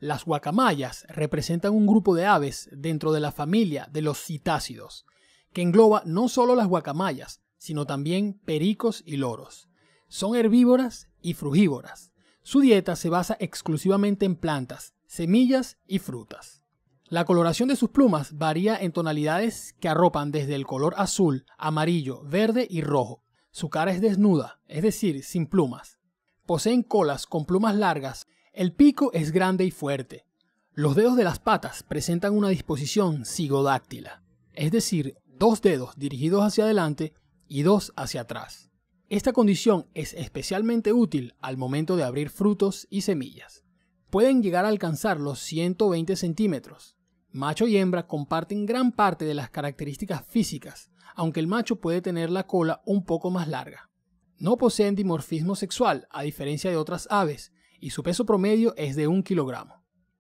Las guacamayas representan un grupo de aves dentro de la familia de los citácidos, que engloba no solo las guacamayas, sino también pericos y loros. Son herbívoras y frugívoras. Su dieta se basa exclusivamente en plantas, semillas y frutas. La coloración de sus plumas varía en tonalidades que arropan desde el color azul, amarillo, verde y rojo. Su cara es desnuda, es decir, sin plumas. Poseen colas con plumas largas el pico es grande y fuerte. Los dedos de las patas presentan una disposición cigodáctila, es decir, dos dedos dirigidos hacia adelante y dos hacia atrás. Esta condición es especialmente útil al momento de abrir frutos y semillas. Pueden llegar a alcanzar los 120 centímetros. Macho y hembra comparten gran parte de las características físicas, aunque el macho puede tener la cola un poco más larga. No poseen dimorfismo sexual, a diferencia de otras aves, y su peso promedio es de un kilogramo.